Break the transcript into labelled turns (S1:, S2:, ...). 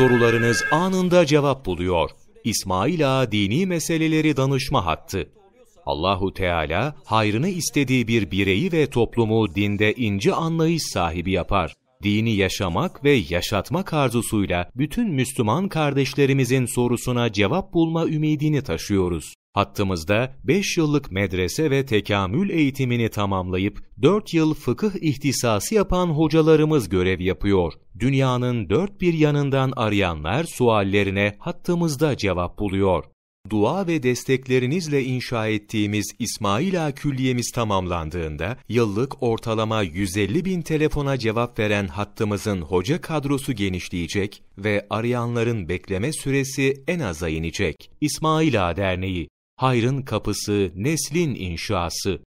S1: Sorularınız anında cevap buluyor. İsmail Ağa Dini Meseleleri Danışma Hattı. Allahu Teala hayrını istediği bir bireyi ve toplumu dinde ince anlayış sahibi yapar. Dini yaşamak ve yaşatmak arzusuyla bütün Müslüman kardeşlerimizin sorusuna cevap bulma ümidini taşıyoruz. Hattımızda 5 yıllık medrese ve tekamül eğitimini tamamlayıp 4 yıl fıkıh ihtisası yapan hocalarımız görev yapıyor. Dünyanın dört bir yanından arayanlar suallerine hattımızda cevap buluyor. Dua ve desteklerinizle inşa ettiğimiz İsmaila Külliyemiz tamamlandığında yıllık ortalama 150 bin telefona cevap veren hattımızın hoca kadrosu genişleyecek ve arayanların bekleme süresi en aza inecek. İsmaila Derneği hayrın kapısı, neslin inşası.